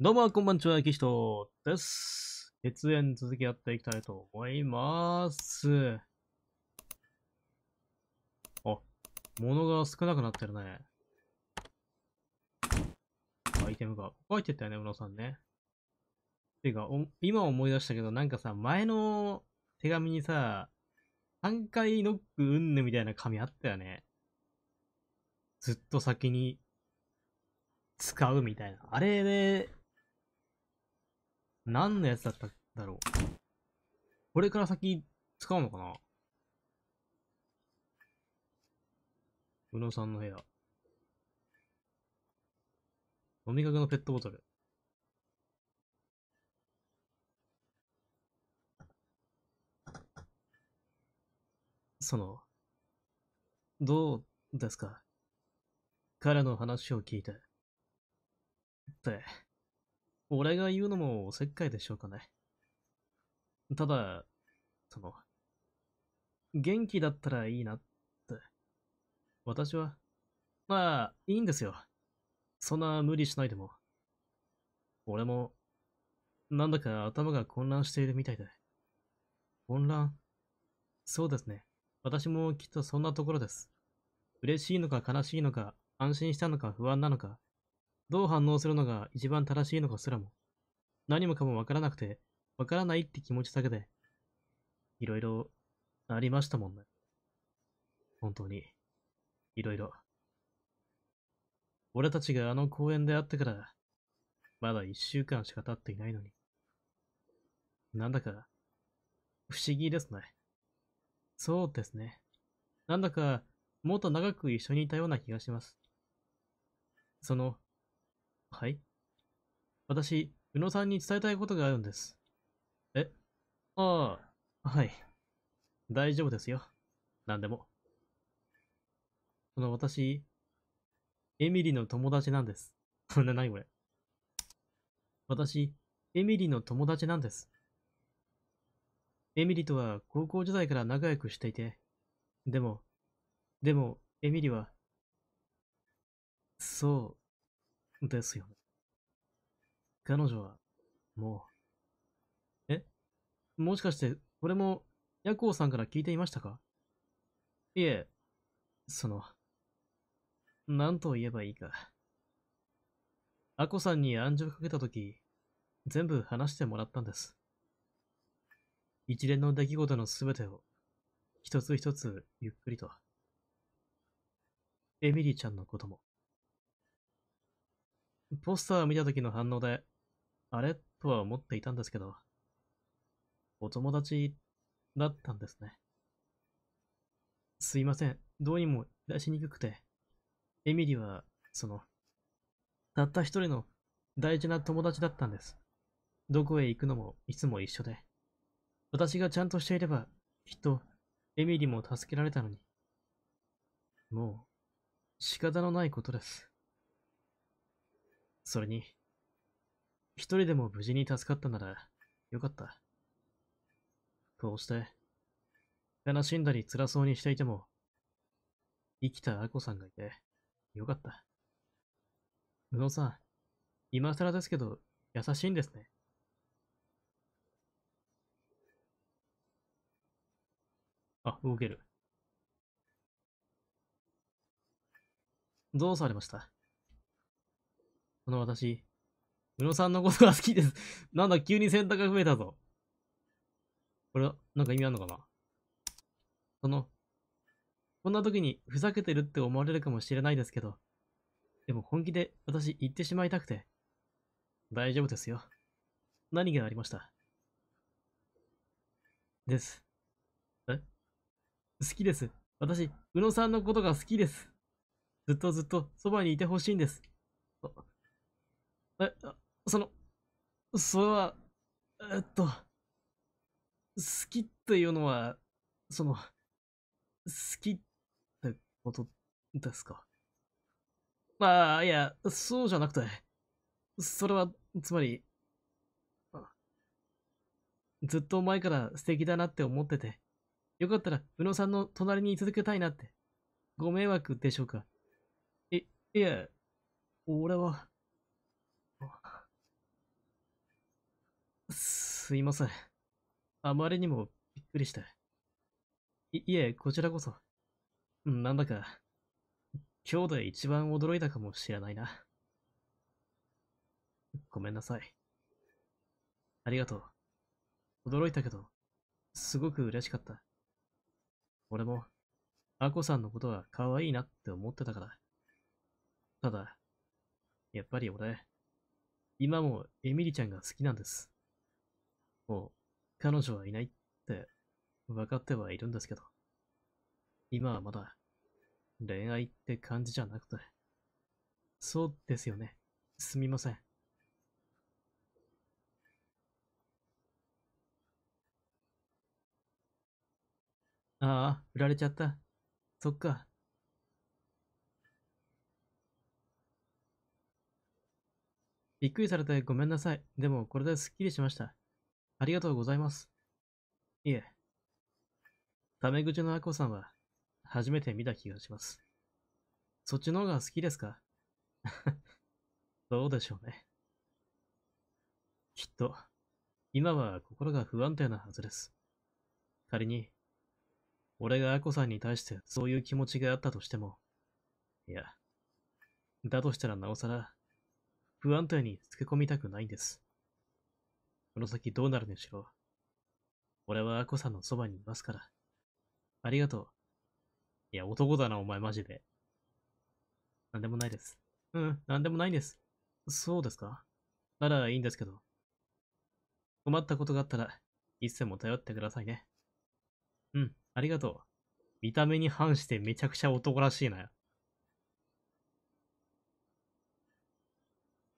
どうも、こんばんちは、キシトです。月演続きやっていきたいと思います。あ、物が少なくなってるね。アイテムが。書いてたよね、宇野さんね。てか今思い出したけど、なんかさ、前の手紙にさ、3回ノックうんぬみたいな紙あったよね。ずっと先に使うみたいな。あれで、ね、何のやつだっただろう。これから先使うのかな宇野さんの部屋。飲みかけのペットボトル。その、どうですか彼の話を聞いて。って、俺が言うのもおせっかいでしょうかね。ただ、その、元気だったらいいなって。私は、まあ、いいんですよ。そんな無理しないでも。俺も、なんだか頭が混乱しているみたいで。混乱そうですね。私もきっとそんなところです。嬉しいのか悲しいのか、安心したのか不安なのか、どう反応するのが一番正しいのかすらも、何もかもわからなくて、わからないって気持ちだけで、いろいろありましたもんね。本当に、いろいろ。俺たちがあの公園で会ってから、まだ一週間しか経っていないのに。なんだか、不思議ですね。そうですね。なんだか、もっと長く一緒にいたような気がします。その、はい。私、宇野さんに伝えたいことがあるんです。えああ、はい。大丈夫ですよ。何でも。その私、エミリの友達なんです。な、なにこれ。私、エミリの友達なんです。エミリとは高校時代から仲良くしていて、でも、でも、エミリは、そう、ですよね。彼女は、もう。えもしかして、これも、ヤコウさんから聞いていましたかいえ、その、なんと言えばいいか。アコさんに暗示をかけたとき、全部話してもらったんです。一連の出来事のすべてを、一つ一つゆっくりと。エミリーちゃんのことも。ポスターを見た時の反応で、あれとは思っていたんですけど、お友達だったんですね。すいません。どうにも出しにくくて。エミリは、その、たった一人の大事な友達だったんです。どこへ行くのもいつも一緒で。私がちゃんとしていれば、きっと、エミリも助けられたのに。もう、仕方のないことです。それに、一人でも無事に助かったなら、よかった。こうして、悲しんだり辛そうにしていても、生きたアコさんがいて、よかった。宇野さん、今更ですけど、優しいんですね。あ、動ける。どうされましたの私、宇野さんのことが好きです。なんだ、急に選択が増えたぞ。これは、なんか意味あるのかなその、こんな時にふざけてるって思われるかもしれないですけど、でも本気で私言ってしまいたくて、大丈夫ですよ。何がありました。です。え好きです。私、宇野さんのことが好きです。ずっとずっとそばにいてほしいんです。え、その、それは、えっと、好きっていうのは、その、好きってことですかまあ、いや、そうじゃなくて、それは、つまり、ずっと前から素敵だなって思ってて、よかったら、宇野さんの隣に居続けたいなって。ご迷惑でしょうか。い、いや、俺は。すいません。あまりにもびっくりして。い、いえ、こちらこそ。なんだか、今日で一番驚いたかもしれないな。ごめんなさい。ありがとう。驚いたけど、すごく嬉しかった。俺も、アコさんのことは可愛いなって思ってたから。ただ、やっぱり俺、今もエミリちゃんが好きなんです。う、彼女はいないって分かってはいるんですけど、今はまだ恋愛って感じじゃなくて、そうですよね。すみません。ああ、売られちゃった。そっか。びっくりされてごめんなさい。でもこれですっきりしました。ありがとうございます。いえ、タメ口のアコさんは初めて見た気がします。そっちの方が好きですか どうでしょうね。きっと、今は心が不安定なはずです。仮に、俺がアコさんに対してそういう気持ちがあったとしても、いや、だとしたらなおさら、不安定につけ込みたくないんです。この先どうなるにしろ。俺はアコさんのそばにいますから。ありがとう。いや、男だな、お前マジで。なんでもないです。うん、なんでもないんです。そうですかならいいんですけど。困ったことがあったら、一銭も頼ってくださいね。うん、ありがとう。見た目に反してめちゃくちゃ男らしいな。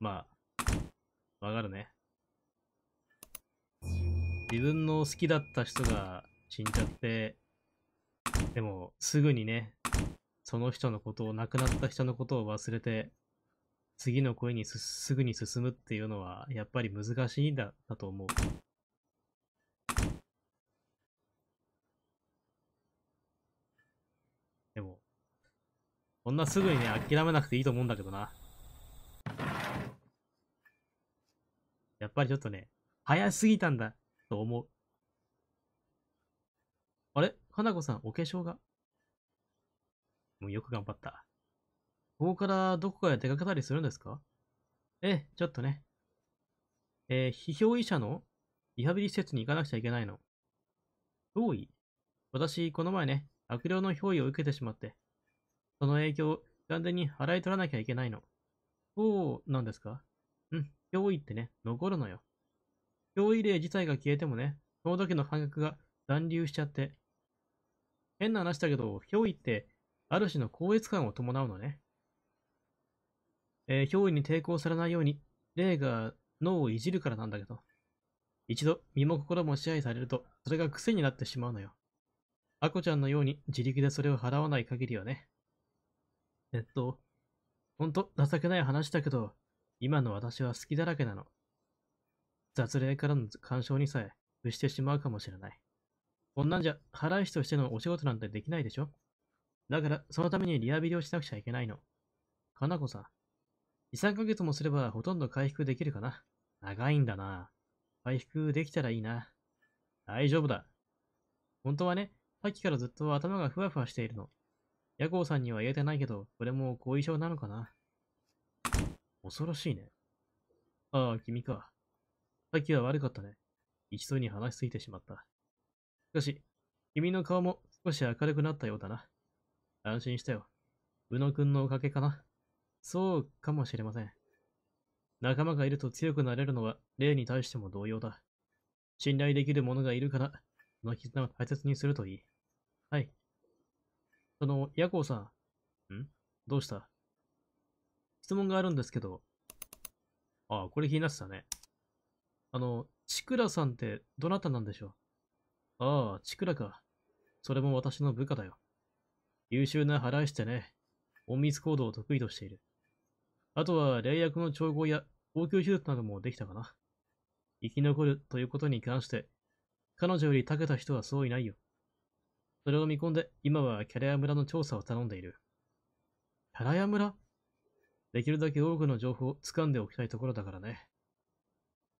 まあ、わかるね。自分の好きだった人が死んじゃって、でもすぐにね、その人のことを、亡くなった人のことを忘れて、次の恋にすぐに進むっていうのは、やっぱり難しいんだ、だと思う。でも、こんなすぐにね、諦めなくていいと思うんだけどな。やっぱりちょっとね、早すぎたんだ。と思う。あれな子さん、お化粧が。もうよく頑張った。ここからどこかへ出かけたりするんですかええ、ちょっとね。えー、非表意者のリハビリ施設に行かなくちゃいけないの。憑い私、この前ね、悪霊の憑依を受けてしまって、その影響を完全に払い取らなきゃいけないの。おう、なんですかうん、憑依ってね、残るのよ。表依霊自体が消えてもね、その時の感覚が残留しちゃって。変な話だけど、表依って、ある種の高越感を伴うのね。えー、表に抵抗されないように、霊が脳をいじるからなんだけど。一度、身も心も支配されると、それが癖になってしまうのよ。アコちゃんのように自力でそれを払わない限りはね。えっと、ほんと情けない話だけど、今の私は好きだらけなの。雑礼からの干渉にさえ、伏してしまうかもしれない。こんなんじゃ、払い師としてのお仕事なんてできないでしょだから、そのためにリハビリをしなくちゃいけないの。かなこさん。2、3ヶ月もすればほとんど回復できるかな。長いんだな。回復できたらいいな。大丈夫だ。本当はね、さっきからずっと頭がふわふわしているの。ヤコウさんには言えてないけど、これも後遺症なのかな。恐ろしいね。ああ、君か。最近は悪かったね。一度に話しすぎてしまった。しかし、君の顔も少し明るくなったようだな。安心したよ。宇野くんのおかげかな。そうかもしれません。仲間がいると強くなれるのは、例に対しても同様だ。信頼できる者がいるから、その絆を大切にするといい。はい。その、ヤコウさん。んどうした質問があるんですけど。ああ、これ気になってたね。あの、チクラさんってどなたなんでしょうああ、チクラか。それも私の部下だよ。優秀な払いしてね。隠密行動を得意としている。あとは、霊薬の調合や応急手術などもできたかな。生き残るということに関して、彼女より長けた人はそういないよ。それを見込んで、今はキャラヤ村の調査を頼んでいる。キャラヤ村できるだけ多くの情報を掴んでおきたいところだからね。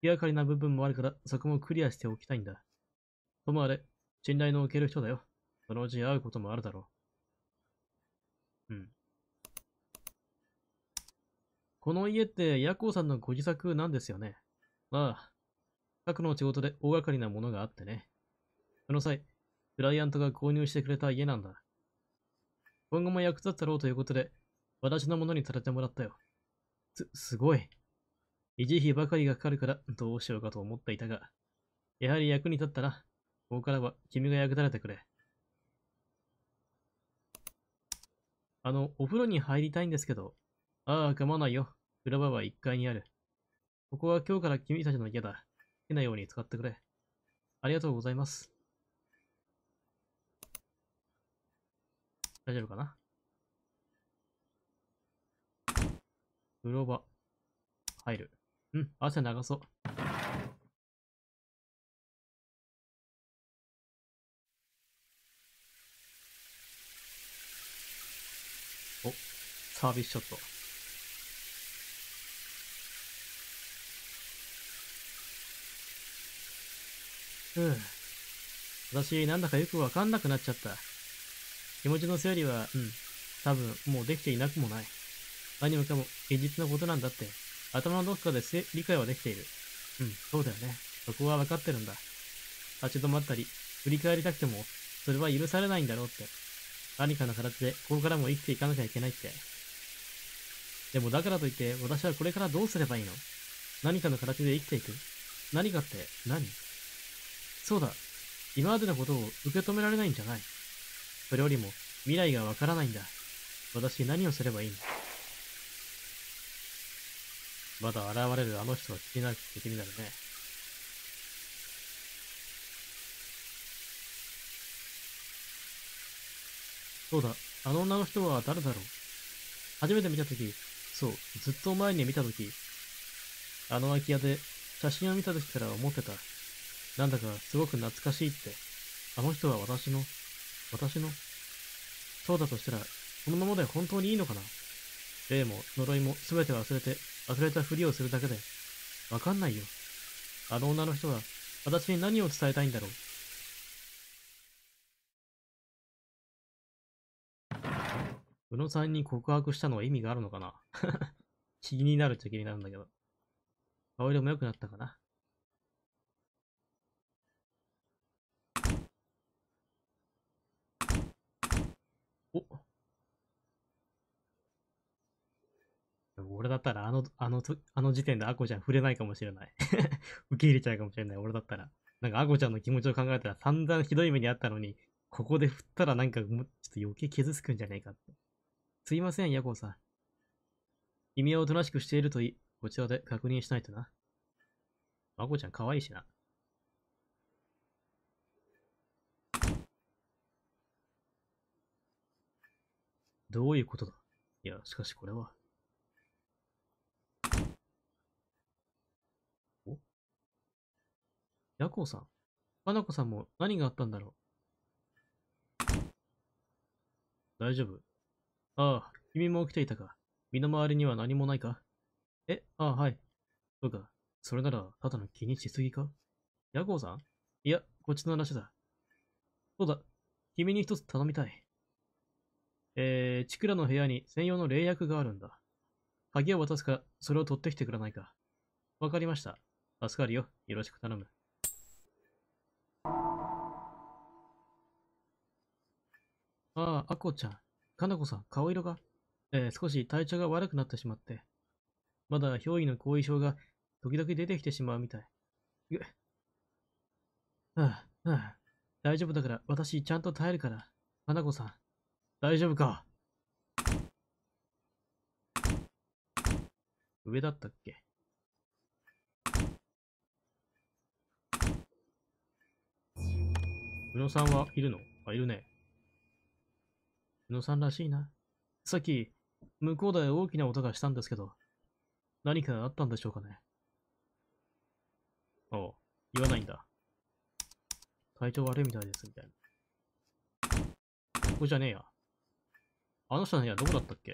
気がかりな部分もあるから、そこもクリアしておきたいんだ。ともあれ、信頼のおける人だよ。そのうち会うこともあるだろう。うん。この家って、ヤコウさんのご自作なんですよね。ああ。各の仕事で大掛かりなものがあってね。その際、クライアントが購入してくれた家なんだ。今後も役立つだろうということで、私のものにされてもらったよ。す、すごい。維持費ばかりがかかるから、どうしようかと思っていたが、やはり役に立ったな。ここからは君が役立ててくれ。あの、お風呂に入りたいんですけど。ああ、構わないよ。裏場は1階にある。ここは今日から君たちの家だ。好きなように使ってくれ。ありがとうございます。大丈夫かな風呂場、入る。うん、汗流そう。お、サービスショット。うん。私、なんだかよくわかんなくなっちゃった。気持ちの整理は、うん、多分、もうできていなくもない。何もかも、現実のことなんだって。頭のどこかで理解はできている。うん、そうだよね。そこは分かってるんだ。立ち止まったり、振り返りたくても、それは許されないんだろうって。何かの形で、ここからも生きていかなきゃいけないって。でもだからといって、私はこれからどうすればいいの何かの形で生きていく何かって何そうだ。今までのことを受け止められないんじゃない。それよりも、未来がわからないんだ。私何をすればいいのまだ現れるあの人は気になる、気になるね。そうだ、あの女の人は誰だろう初めて見たとき、そう、ずっと前に見たとき、あの空き家で写真を見たときから思ってた。なんだかすごく懐かしいって。あの人は私の、私の。そうだとしたら、このままで本当にいいのかな霊も呪いも全て忘れて忘れたふりをするだけで。わかんないよ。あの女の人は、私に何を伝えたいんだろう。宇野さんに告白したのは意味があるのかな 気になるっちゃ気になるんだけど。顔色も良くなったかな。お俺だったらあの、あの、あの時点でアコちゃん触れないかもしれない 受け入れちゃうかもしれない、俺だったら。なんかアコちゃんの気持ちを考えたら散々ひどい目にあったのに、ここで振ったらなんかもうちょっと余計傷つくんじゃねえかって。すいません、ヤコさん。君はおとなしくしているといい。こちらで確認しないとな。アコちゃん可愛いしな。どういうことだいや、しかしこれは。ヤコウさん花子さんも何があったんだろう大丈夫。ああ、君も起きていたか。身の回りには何もないかえ、ああ、はい。そうか。それなら、ただの気にしすぎかヤコウさんいや、こっちの話だ。そうだ。君に一つ頼みたい。えー、チクラの部屋に専用の霊薬があるんだ。鍵を渡すかそれを取ってきてくれないか。わかりました。助かるよ。よろしく頼む。ああ、アコちゃん。かなこさん、顔色が。えー、少し体調が悪くなってしまって。まだ憑依の後遺症が時々出てきてしまうみたい。はあ、はあ。大丈夫だから、私ちゃんと耐えるから。かなこさん。大丈夫か上だったっけ宇野さんはいるのあ、いるね。宇野さんらしいな。さっき、向こうで大きな音がしたんですけど、何かあったんでしょうかね。おう、言わないんだ。体調悪いみたいです、みたいな。ここじゃねえや。あの人の部屋どこだったっけ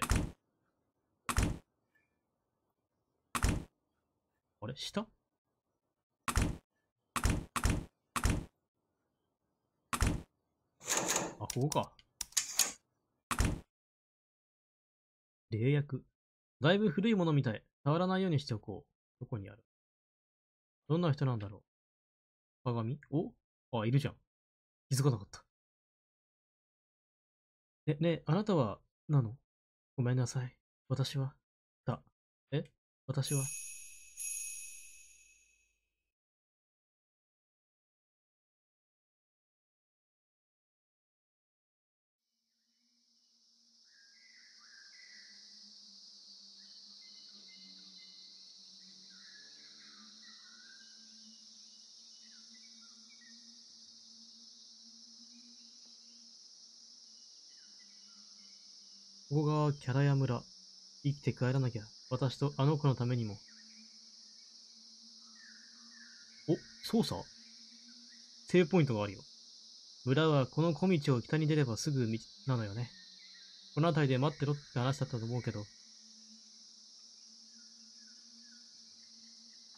あれ下あ、ここか。霊薬。だいぶ古いものみたい。触らないようにしておこう。どこにあるどんな人なんだろう鏡おあ、いるじゃん。気づかなかった。え、ねあなたは、なのごめんなさい。私は、だ。え私は。ここがキャラヤ村。生きて帰らなきゃ。私とあの子のためにも。お、操作セーブポイントがあるよ。村はこの小道を北に出ればすぐ道なのよね。この辺りで待ってろって話だったと思うけど。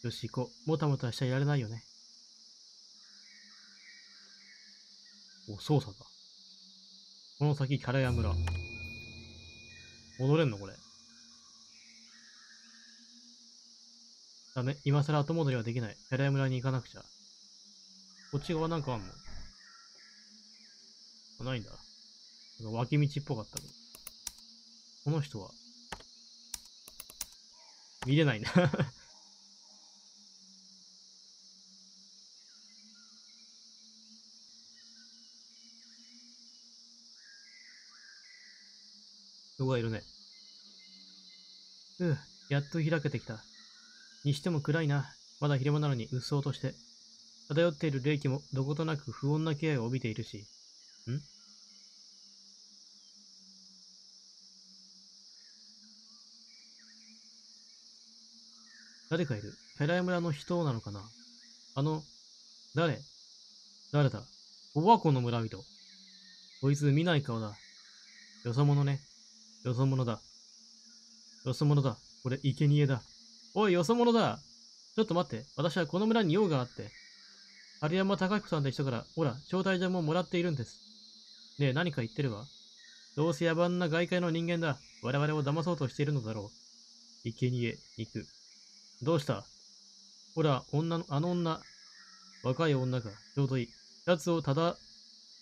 よし、行こう。もたもたしちゃいられないよね。お、操作だ。この先、キャラヤ村。戻れんのこれ。ダメ。今更後戻りはできない。ペラヤ村に行かなくちゃ。こっち側なんかあんのあないんだ。なんか脇道っぽかったけど。この人は、見れないな人がいるね。うん、やっと開けてきた。にしても暗いな。まだ昼間なのに鬱蒼として。漂っている霊気もどことなく不穏な気配を帯びているし。ん誰かいる。ペライ村の人なのかなあの、誰誰だおばこの村人。こいつ見ない顔だ。よそ者ね。よそ者だ。よそ者だ。俺、生贄だ。おい、よそ者だちょっと待って。私はこの村に用があって。有山隆彦さんって人から、ほら、招待状ももらっているんです。ねえ、何か言ってるわ。どうせ野蛮な外界の人間だ。我々を騙そうとしているのだろう。生贄、肉。どうしたほら、女の、あの女。若い女が、ちょうどいい。奴をただ、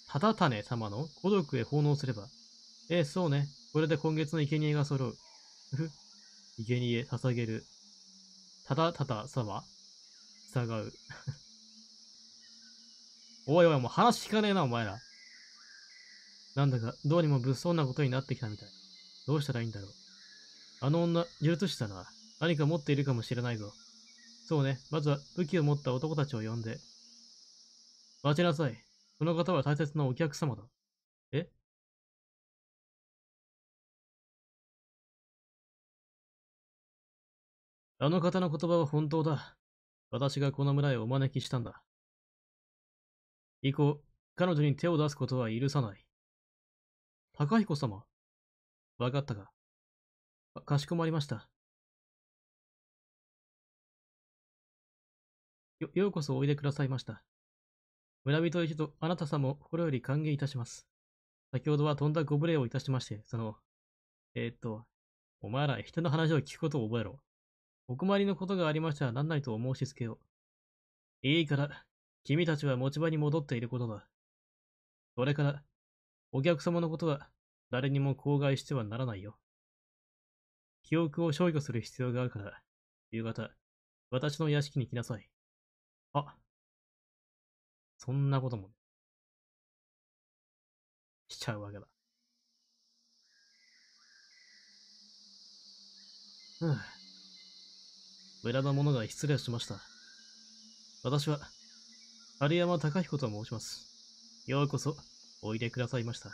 ただ種様の孤独へ奉納すれば。ええ、そうね。これで今月の生贄が揃う。ふ生贄捧げる。ただただ様従う。おいおい、もう話聞かねえな、お前ら。なんだか、どうにも物騒なことになってきたみたい。どうしたらいいんだろう。あの女、呪術したな。何か持っているかもしれないぞ。そうね、まずは武器を持った男たちを呼んで。待ちなさい。この方は大切なお客様だ。えあの方の言葉は本当だ。私がこの村へお招きしたんだ。以降、彼女に手を出すことは許さない。高彦様。わかったか。かしこまりました。よ、ようこそおいでくださいました。村人一とあなた様を心より歓迎いたします。先ほどはとんだご無礼をいたしまして、その、えー、っと、お前ら人の話を聞くことを覚えろ。お困りのことがありましたら何なりとお申し付けを。いいから、君たちは持ち場に戻っていることだ。それから、お客様のことは誰にも口外してはならないよ。記憶を消去する必要があるから、夕方、私の屋敷に来なさい。あ、そんなことも、しちゃうわけだ。無駄なものが失礼しました。私は、有山隆彦と申します。ようこそ、おいでくださいました。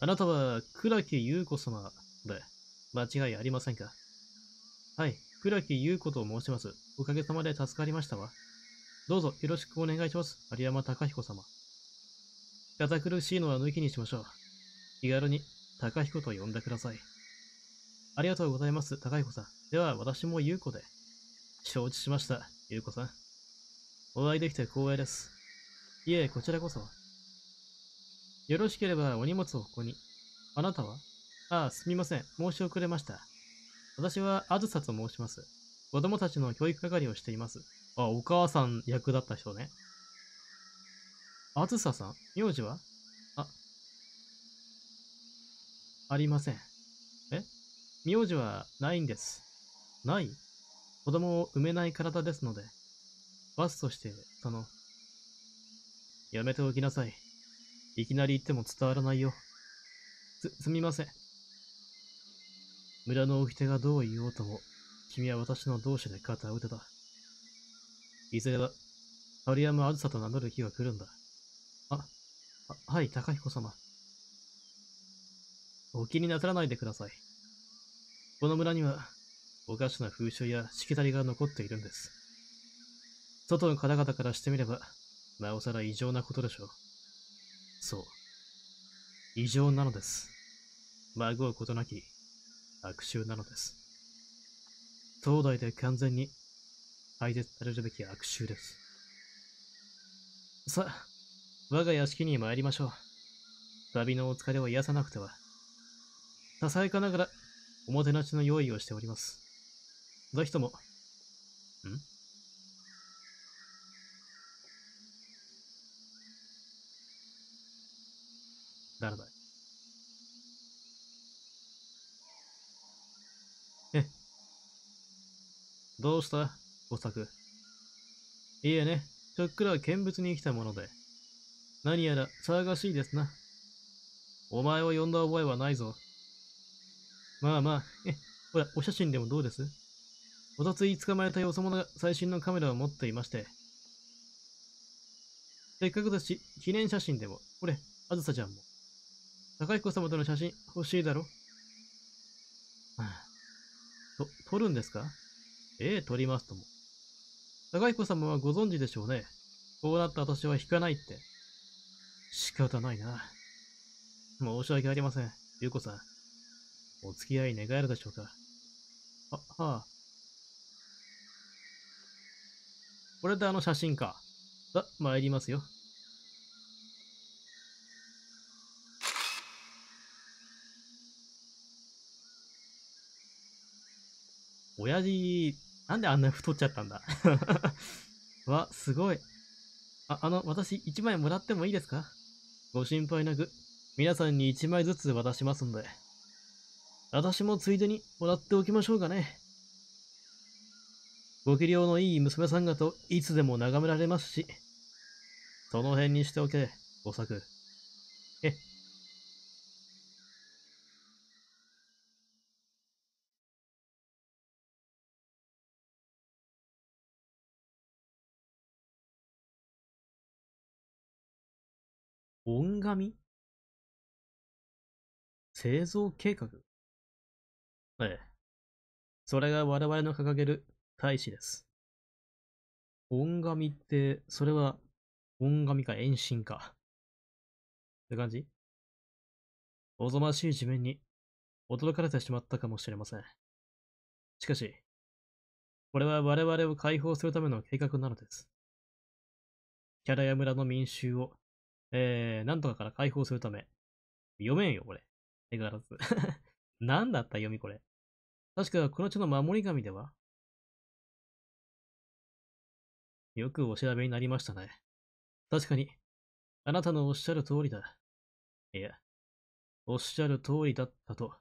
あなたは、倉木優子様で、間違いありませんかはい、倉木優子と申します。おかげさまで助かりましたわ。どうぞよろしくお願いします、有山隆彦様。堅苦しいのは抜きにしましょう。気軽に、隆彦と呼んでください。ありがとうございます、隆彦さん。では私も優子で。承知しました、優子さん。お会いできて光栄です。いえ、こちらこそ。よろしければお荷物をここに。あなたはああ、すみません。申し遅れました。私はあずさと申します。子供たちの教育係をしています。あ、お母さん役だった人ね。あずささん名字はあ、ありません。え名字はないんです。ない子供を産めない体ですので、罰として、その、やめておきなさい。いきなり言っても伝わらないよ。す、すみません。村の掟がどう言おうとも、君は私の同志で肩を打てた。いずれは、春山あずさと名乗る日が来るんだ。あ、あはい、高彦様。お気になさらないでください。この村には、おかしな風習やしきたりが残っているんです。外の方々からしてみれば、なおさら異常なことでしょう。そう。異常なのです。孫うことなき、悪臭なのです。東大で完全に廃絶されるべき悪臭です。さあ、我が屋敷に参りましょう。旅のお疲れを癒さなくては。ささやかながら、おもてなしの用意をしております。ぜひとも、ん誰だいえ、どうしたお作。いえね、ちょっくら見物に来たもので。何やら騒がしいですな。お前を呼んだ覚えはないぞ。まあまあ、え、ほら、お写真でもどうですおとつい捕まえたよそ者が最新のカメラを持っていまして。せっかくだし、記念写真でも。これ、あずさちゃんも。高彦様との写真欲しいだろ、はと、撮るんですかええ、撮りますとも。高彦様はご存知でしょうね。こうなった私は引かないって。仕方ないな。申し訳ありません、ゆうこさん。お付き合い願えるでしょうか。あ、はあ。これであの写真か。さ、参りますよ。親父、なんであんな太っちゃったんだ わ、すごい。あ、あの、私、1枚もらってもいいですかご心配なく、皆さんに1枚ずつ渡しますんで。私もついでにもらっておきましょうかね。ご器量のいい娘さんがといつでも眺められますし、その辺にしておけ、お作。え。音紙製造計画ええ。それが我々の掲げる大使です。恩神って、それは、恩神か遠心か。って感じおぞましい地面に驚かれてしまったかもしれません。しかし、これは我々を解放するための計画なのです。キャラや村の民衆を、えー、なんとかから解放するため。読めんよ、これ。手がらず。なんだった読みこれ。確か、この地の守り神では、よくお調べになりましたね。確かに、あなたのおっしゃる通りだ。いや、おっしゃる通りだったと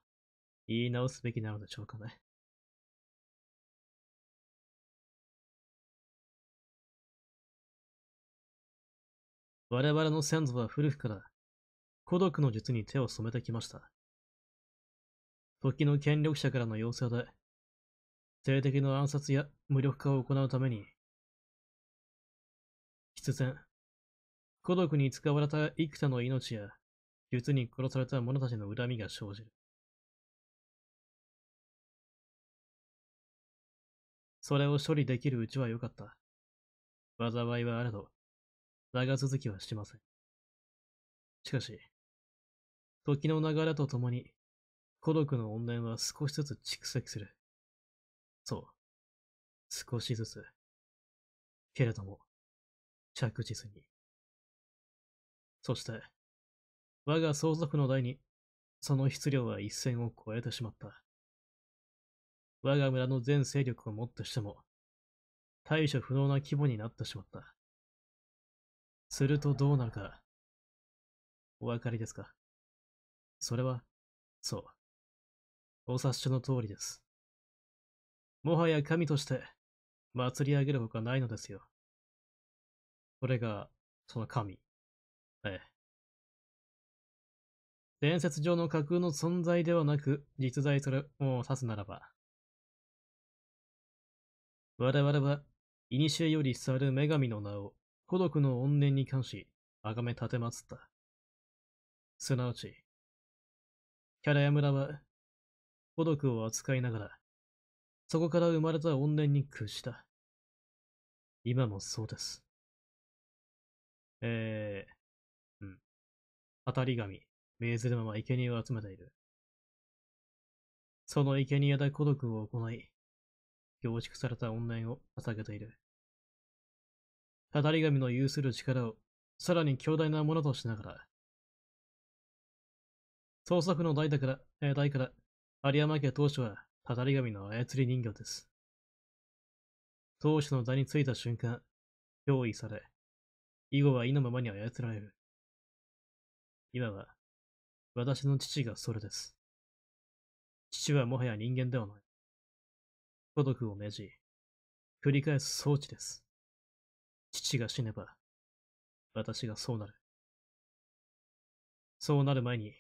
言い直すべきなのでしょうかね。我々の先祖は古くから孤独の術に手を染めてきました。時の権力者からの要請で、性的の暗殺や無力化を行うために、必然。孤独に使われた幾多の命や、術に殺された者たちの恨みが生じる。それを処理できるうちは良かった。災いはあれど、長続きはしません。しかし、時の流れとともに、孤独の怨念は少しずつ蓄積する。そう。少しずつ。けれども、着実に。そして、我が相続の代に、その質量は一線を越えてしまった。我が村の全勢力をもってしても、対処不能な規模になってしまった。するとどうなるか、お分かりですかそれは、そう。お察しの通りです。もはや神として、祭り上げるほかないのですよ。これが、その神。ええ。伝説上の架空の存在ではなく、実在するを指すならば、我々は、古より去る女神の名を、孤独の怨念に関し、崇め立てまつった。すなわち、キャラヤ村は、孤独を扱いながら、そこから生まれた怨念に屈した。今もそうです。えー、うん。当たり神、命ずるまま生贄を集めている。その生贄で孤独を行い、凝縮された怨念を捧げている。当たり神の有する力を、さらに強大なものとしながら、創作の代だから、えー、代から、有山家当主は、たたり神の操り人形です。当主の座に着いた瞬間、憑依され、以後は意のままに操られる。今は、私の父がそれです。父はもはや人間ではない。孤独を命じ、繰り返す装置です。父が死ねば、私がそうなる。そうなる前に、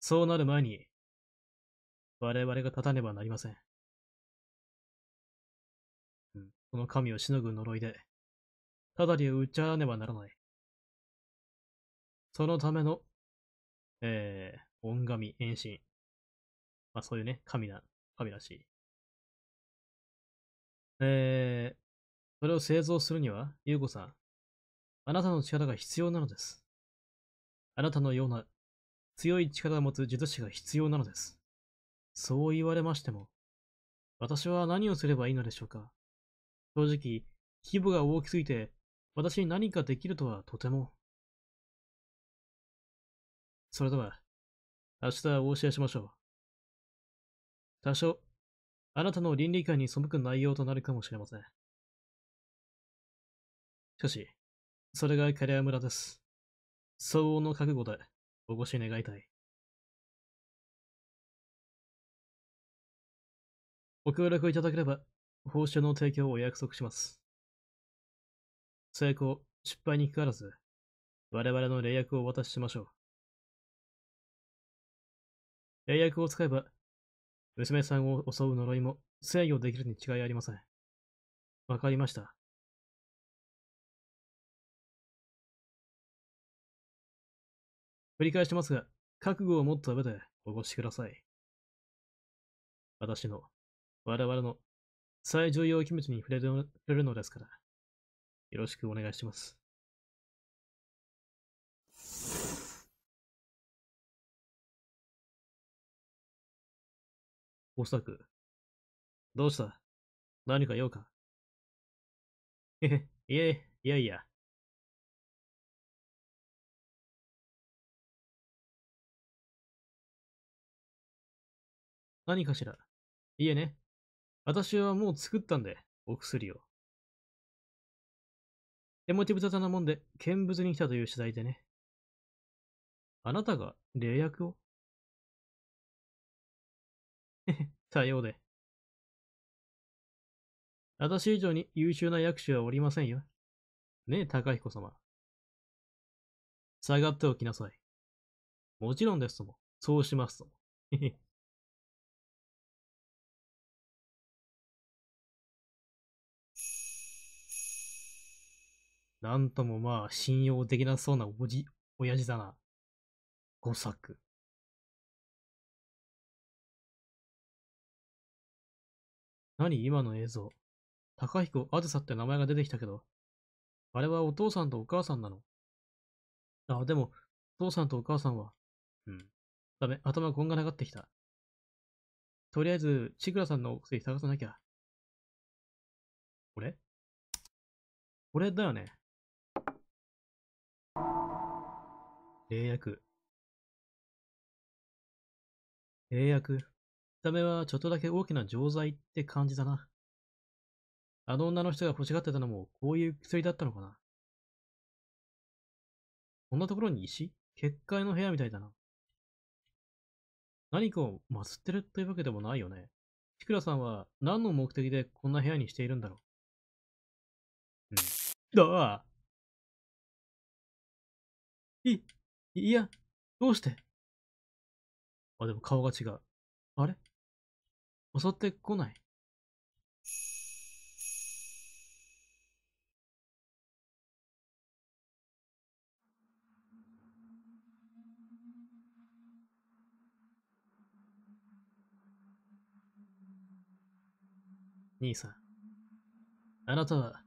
そうなる前に、我々が立たねばなりません。うん、この神をしのぐ呪いで、ただでっちゃわねばならない。そのための、えー、恩神、遠心。まあそういうね、神な、神らしい。えー、それを製造するには、ゆうこさん、あなたの力が必要なのです。あなたのような強い力を持つ術師が必要なのです。そう言われましても、私は何をすればいいのでしょうか。正直、規模が大きすぎて私に何かできるとはとても。それでは、明日お教えしましょう。多少、あなたの倫理観に背く内容となるかもしれません。しかし、それがカレア村です。相応の覚悟でお越し願いたい。ご協力いただければ、報酬の提供をお約束します。成功、失敗にかかわらず、我々の霊薬をお渡ししましょう。霊薬を使えば、娘さんを襲う呪いも制御できるに違いありません。わかりました。繰り返してますが、覚悟を持った上でお越しください。私の、我々の最重要機密に触れるのですから。よろしくお願いします。おそらく。どうした何か用かへへ、いえ、いやいや。何かしらいえね。私はもう作ったんで、お薬を。エモティブ沙汰なもんで、見物に来たという次第でね。あなたが、霊薬をへへ、さようで。私以上に優秀な役者はおりませんよ。ねえ、高彦様。下がっておきなさい。もちろんですとも。そうしますとも。へへ。なんともまあ、信用できなそうなおじ、親父だな。5作。何今の映像。高彦あずさって名前が出てきたけど、あれはお父さんとお母さんなの。あ、でも、お父さんとお母さんは、うん。ダメ、頭こんがらがってきた。とりあえず、ちくらさんのお薬探さなきゃ。これこれだよね。英訳英訳。見た目はちょっとだけ大きな錠剤って感じだな。あの女の人が欲しがってたのもこういう薬だったのかな。こんなところに石結界の部屋みたいだな。何かを祀ってるというわけでもないよね。シクラさんは何の目的でこんな部屋にしているんだろう。うん。だあい、いや、どうしてあ、でも顔が違う。あれ襲ってこない。兄さん、あなたは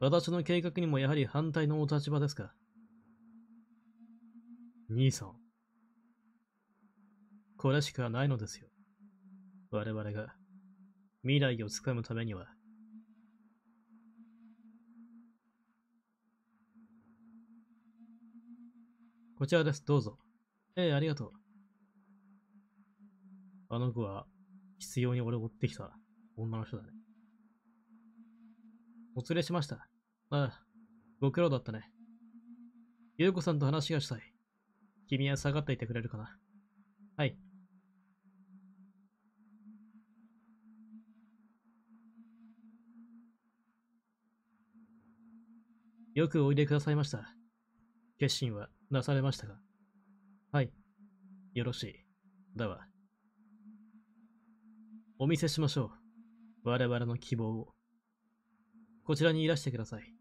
私の計画にもやはり反対のお立場ですか兄さん。これしかないのですよ。我々が未来をつかむためには。こちらです、どうぞ。ええ、ありがとう。あの子は必要に俺を追ってきた女の人だね。お連れしました。ああ、ご苦労だったね。優子さんと話がしたい。君は下がっていてくれるかな。はい。よくおいでくださいました。決心はなされましたかはい。よろしい。だわ。お見せしましょう。我々の希望を。こちらにいらしてください。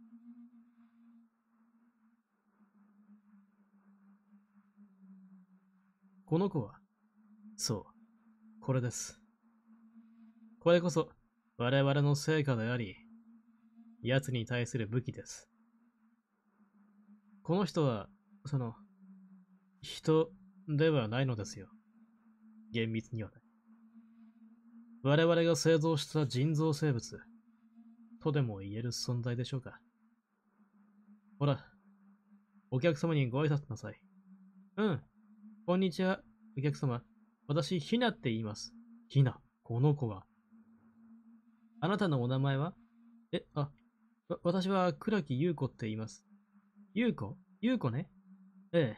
この子はそう、これです。これこそ、我々の成果であり、奴に対する武器です。この人は、その、人ではないのですよ。厳密にはね。我々が製造した人造生物、とでも言える存在でしょうか。ほら、お客様にご挨拶なさい。うん、こんにちは、お客様。私、ひなって言います。ひな、この子は。あなたのお名前はえ、あ、わ、私は倉木優子って言います。優子優子ねええ。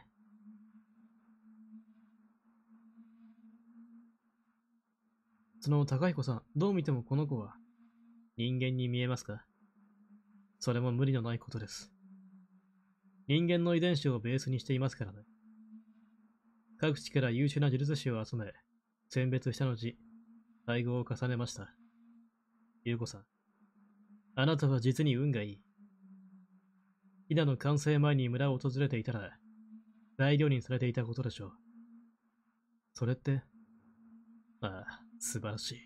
その高彦さん、どう見てもこの子は人間に見えますかそれも無理のないことです。人間の遺伝子をベースにしていますからね。各地から優秀な呪術師を集め、選別した後、配合を重ねました。ゆうこさん、あなたは実に運がいい。ひなの完成前に村を訪れていたら、大料にされていたことでしょう。それって、ああ、素晴らしい。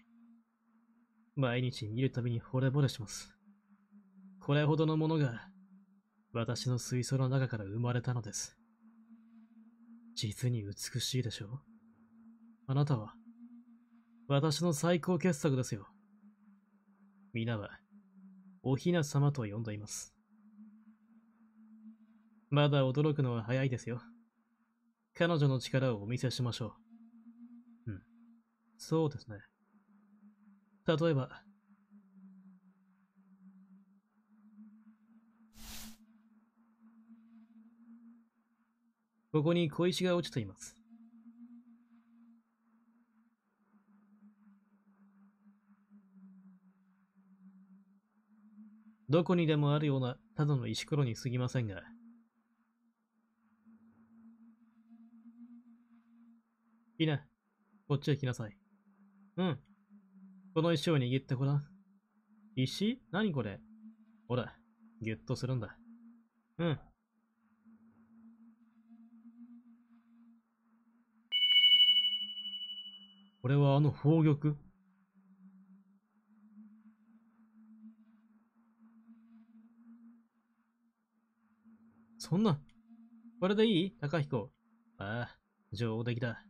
毎日見るたびに惚れ惚れします。これほどのものが、私の水槽の中から生まれたのです。実に美しいでしょう。あなたは、私の最高傑作ですよ。皆は、お雛様と呼んでいます。まだ驚くのは早いですよ。彼女の力をお見せしましょう。うん。そうですね。例えば、ここに小石が落ちています。どこにでもあるようなただの石ころにすぎませんが、いいな。こっちへ来なさい。うん。この石を握ってごらん。石何これほら、ぎゅっとするんだ。うん。これはあの宝玉そんな、これでいい高彦。ああ、上出来だ。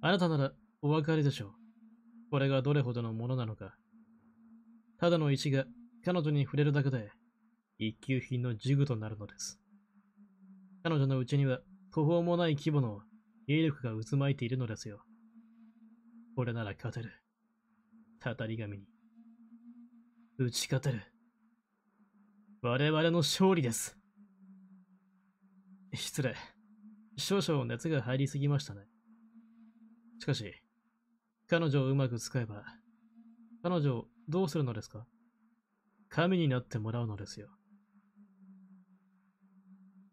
あなたならお分かりでしょう。これがどれほどのものなのか。ただの石が彼女に触れるだけで、一級品のジグとなるのです。彼女のうちには途方もない規模の兵力が渦巻いているのですよ。これなら勝てる。たたり神に。打ち勝てる。我々の勝利です。失礼。少々熱が入りすぎましたね。しかし、彼女をうまく使えば、彼女をどうするのですか神になってもらうのですよ。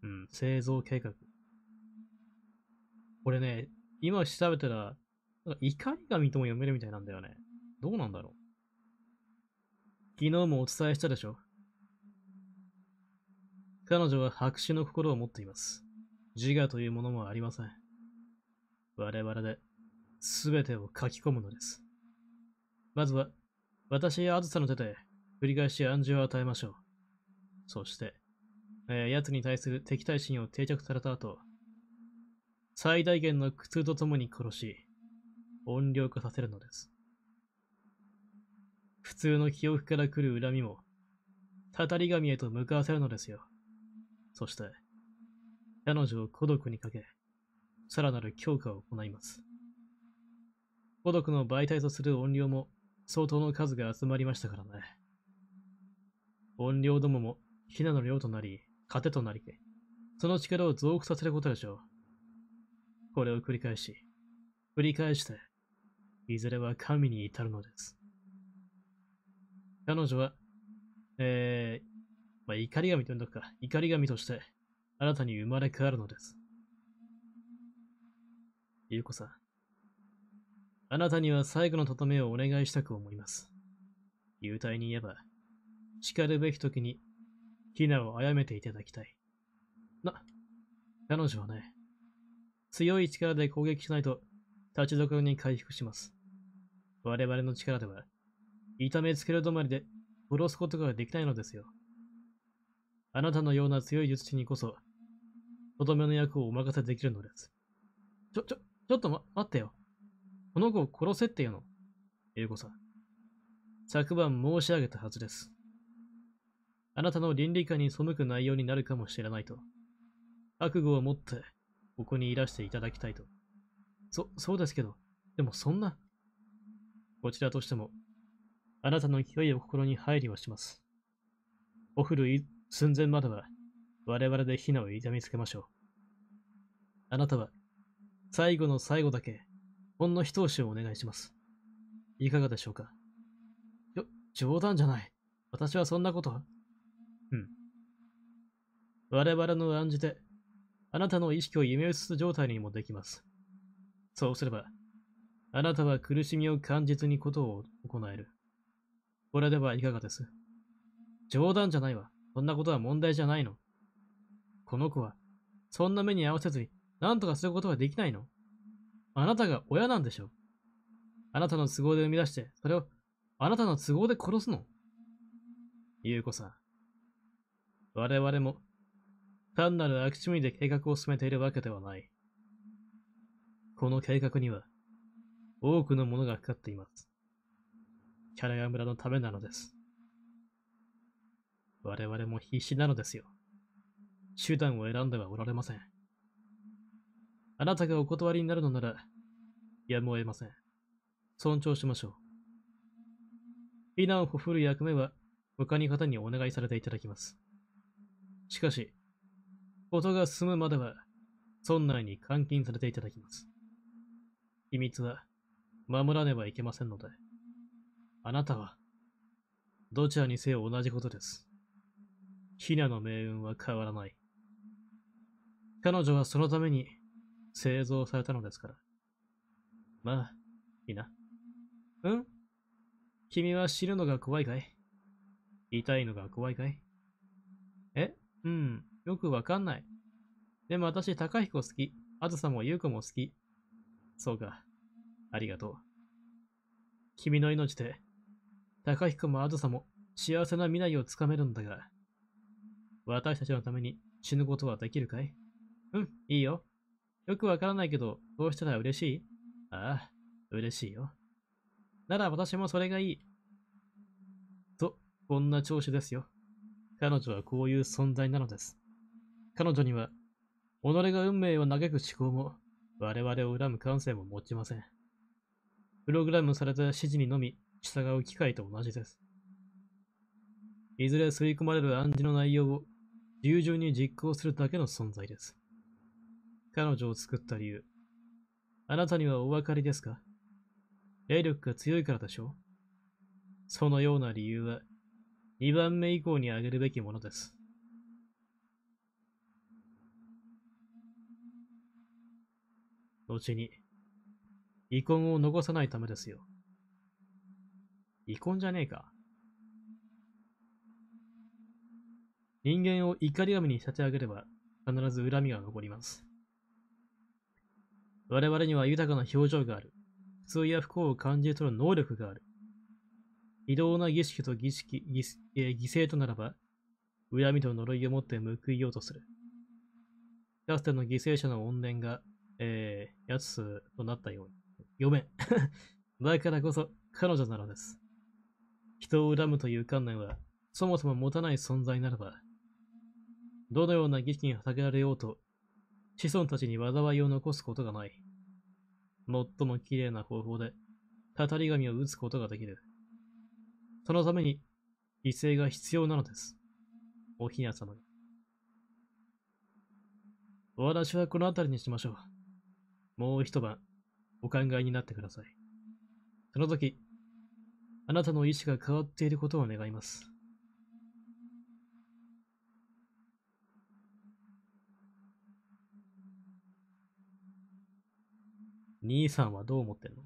うん、製造計画。これね、今調べたら、怒り神とも読めるみたいなんだよね。どうなんだろう。昨日もお伝えしたでしょ。彼女は白紙の心を持っています。自我というものもありません。我々で全てを書き込むのです。まずは、私やあずさの手で、繰り返し暗示を与えましょう。そして、えー、奴に対する敵対心を定着された後、最大限の苦痛とともに殺し、怨霊化させるのです。普通の記憶から来る恨みも、たたり神へと向かわせるのですよ。そして、彼女を孤独にかけ、さらなる強化を行います。孤独の媒体とする怨霊も相当の数が集まりましたからね。怨霊どももひなの量となり、糧となり、その力を増幅させることでしょう。これを繰り返し、繰り返して、いずれは神に至るのです。彼女は、えー、まあ、怒り神というのか、怒り神として、新たに生まれ変わるのです。ゆうこさん、あなたには最後のとどめをお願いしたく思います。幽体に言えば、叱るべき時にティナを殺めていただきたい。な、彼女はね、強い力で攻撃しないと、立ちどころに回復します。我々の力では、痛めつける止まりで殺すことができないのですよ。あなたのような強い術師にこそ、とどめの役をお任せできるのです。ちょ、ちょ、ちょっと、ま、待ってよ。この子を殺せって言うの。英子さん。昨晩申し上げたはずです。あなたの倫理観に背く内容になるかもしれないと、覚悟を持ってここにいらしていただきたいと。そ、そうですけど、でもそんな。こちらとしても、あなたの清いお心に配慮はします。お降る寸前までは、我々でヒナを痛みつけましょう。あなたは、最後の最後だけ、ほんの一押しをお願いします。いかがでしょうかよ、冗談じゃない。私はそんなこと、我々の案じて、あなたの意識を夢うす状態にもできます。そうすれば、あなたは苦しみを感じずにことを行える。これではいかがです冗談じゃないわ。そんなことは問題じゃないの。この子は、そんな目に合わせずに、何とかすることはできないの。あなたが親なんでしょう。あなたの都合で生み出して、それを、あなたの都合で殺すの。ゆうこさん。我々も、単なる悪趣味で計画を進めているわけではない。この計画には、多くのものがかかっています。キャラヤ村のためなのです。我々も必死なのですよ。手段を選んではおられません。あなたがお断りになるのなら、やむを得ません。尊重しましょう。避難を振る役目は他に方にお願いされていただきます。しかし、ことが進むまでは、村内に監禁されていただきます。秘密は守らねばいけませんので、あなたは、どちらにせよ同じことです。ヒナの命運は変わらない。彼女はそのために製造されたのですから。まあ、ヒナ。うん君は死ぬのが怖いかい痛いのが怖いかいえうん。よくわかんない。でも私、高彦好き。あずさもゆうこも好き。そうか。ありがとう。君の命で、高彦もあずさも幸せな未来をつかめるんだが、私たちのために死ぬことはできるかいうん、いいよ。よくわからないけど、どうしたら嬉しいああ、嬉しいよ。なら私もそれがいい。と、こんな調子ですよ。彼女はこういう存在なのです。彼女には、己が運命を嘆く思考も、我々を恨む感性も持ちません。プログラムされた指示にのみ従う機会と同じです。いずれ吸い込まれる暗示の内容を従順に実行するだけの存在です。彼女を作った理由、あなたにはお分かりですか霊力が強いからでしょうそのような理由は2番目以降に挙げるべきものです。後に、遺恨を残さないためですよ。遺恨じゃねえか。人間を怒り神に立て上げれば、必ず恨みが残ります。我々には豊かな表情がある。普通や不幸を感じ取る能力がある。非道な儀式と儀式犠犠牲とならば、恨みと呪いを持って報いようとする。かつての犠牲者の怨念がえー、やつとなったように、嫁。だ からこそ彼女なのです。人を恨むという観念は、そもそも持たない存在ならば、どのような儀式に捧けられようと、子孫たちに災いを残すことがない。最も綺麗な方法で、たたり神を打つことができる。そのために、犠牲が必要なのです。おひな様に。私はこの辺りにしましょう。もう一晩お考えになってください。その時、あなたの意志が変わっていることを願います。兄さんはどう思ってんの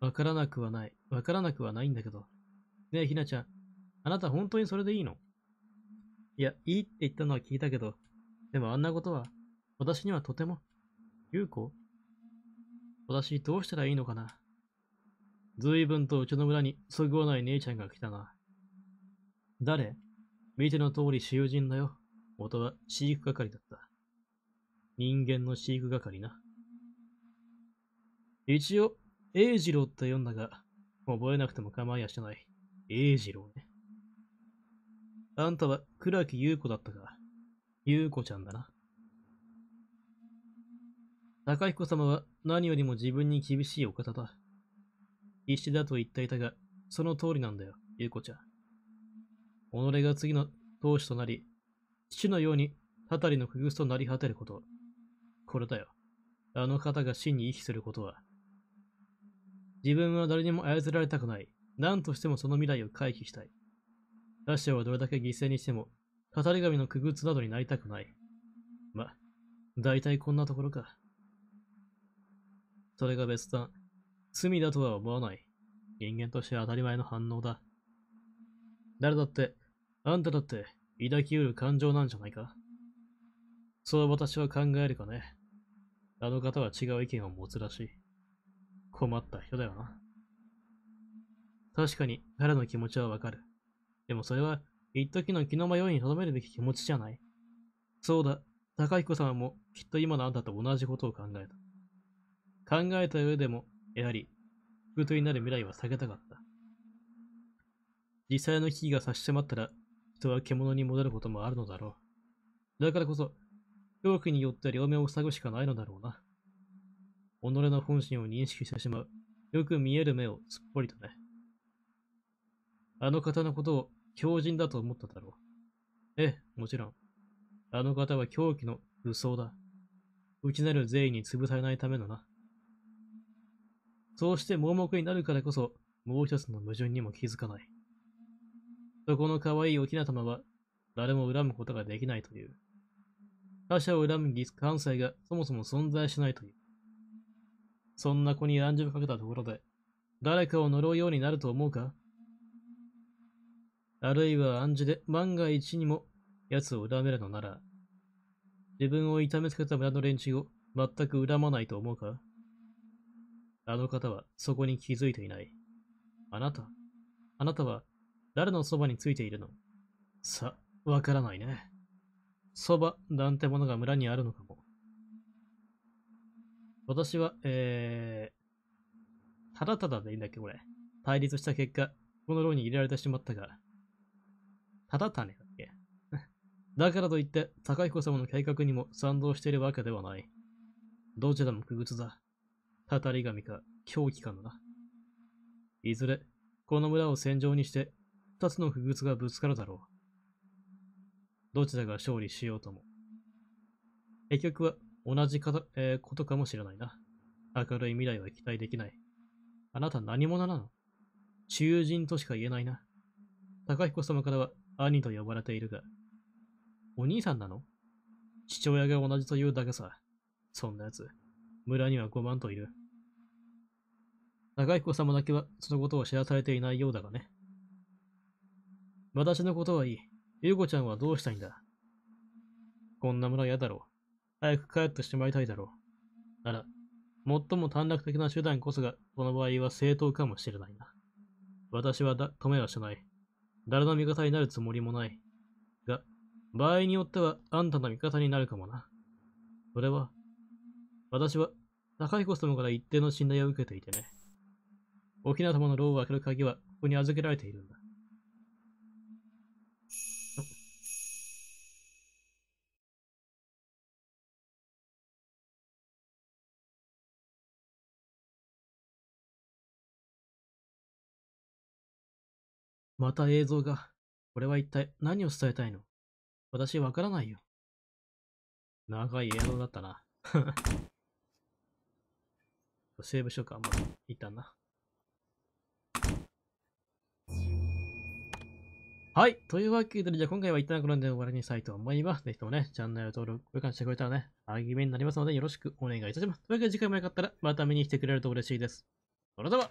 わからなくはない。わからなくはないんだけど。ねえ、ひなちゃん。あなた本当にそれでいいのいや、いいって言ったのは聞いたけど、でもあんなことは、私にはとても、有効私どうしたらいいのかな随分とうちの村にそぐわない姉ちゃんが来たな。誰見ての通り囚人だよ。元は飼育係だった。人間の飼育係な。一応、英二郎って呼んだが、覚えなくても構いやしない。英二郎ね。あんたは倉木優子だったか。優子ちゃんだな。高彦様は何よりも自分に厳しいお方だ。必死だと言っていたが、その通りなんだよ、優子ちゃん。己が次の当主となり、父のようにたりの苦ぐとなり果てること。これだよ。あの方が真に意識することは。自分は誰にも操られたくない。何としてもその未来を回避したい。ラッシアはどれだけ犠牲にしても、語り神の苦物などになりたくない。ま、大体こんなところか。それが別段、罪だとは思わない。人間として当たり前の反応だ。誰だって、あんただって抱きうる感情なんじゃないかそう私は考えるかね。あの方は違う意見を持つらしい。困った人だよな。確かに彼の気持ちはわかる。でもそれは、一時の気の迷いに留めるべき気持ちじゃない。そうだ、高彦様もきっと今のあんたと同じことを考えた。考えた上でも、やはり、不とになる未来は避けたかった。実際の危機が差し迫ったら、人は獣に戻ることもあるのだろう。だからこそ、恐怖によって両目を塞ぐしかないのだろうな。己の本心を認識してしまう。よく見える目をすっぽりとね。あの方のことを狂人だと思っただろう。ええ、もちろん。あの方は狂気の武装だ。内なる善意に潰されないためのな。そうして盲目になるからこそ、もう一つの矛盾にも気づかない。そこの可愛いおひなまは、誰も恨むことができないという。他者を恨む義関西がそもそも存在しないという。そんな子に暗示をかけたところで、誰かを呪うようになると思うかあるいは暗示で万が一にも奴を恨めるのなら、自分を痛めつけた村の連中を全く恨まないと思うかあの方はそこに気づいていない。あなたあなたは誰のそばについているのさ、わからないね。そばなんてものが村にあるのかも。私は、えー、ただただでいいんだっけ、これ。対立した結果、この牢に入れられてしまったが、だ種だっけ だからといって、高彦様の計画にも賛同しているわけではない。どちらも苦屈だ。たたり神か、狂気かのな。いずれ、この村を戦場にして、二つの不屈がぶつかるだろう。どちらが勝利しようとも。結局は同じえー、ことかもしれないな。明るい未来は期待できない。あなた何者なの囚人としか言えないな。高彦様からは兄と呼ばれているが、お兄さんなの父親が同じというだけさ。そんな奴、村には5万といる。長彦様だけはそのことを知らされていないようだがね。私のことはいい。ゆうこちゃんはどうしたいんだこんな村嫌だろう。早く帰ってしまいたいだろう。なら、最も短絡的な手段こそが、この場合は正当かもしれないな。私はだ止めはしない。誰の味方になるつもりもない。が、場合によってはあんたの味方になるかもな。それは、私は、高彦様から一定の信頼を受けていてね。沖縄様の牢を開ける鍵はここに預けられているんだ。また映像が。これは一体何を伝えたいの私わからないよ。長い映像だったな。セーブしようか、まあ、いたな。はい。というわけで、じゃあ今回は一旦この辺で終わりにしたいと思います。ぜひともね、チャンネル登録、ご感してくれたらね、励みになりますのでよろしくお願いいたします。というわけで次回もよかったらまた見に来てくれると嬉しいです。それでは。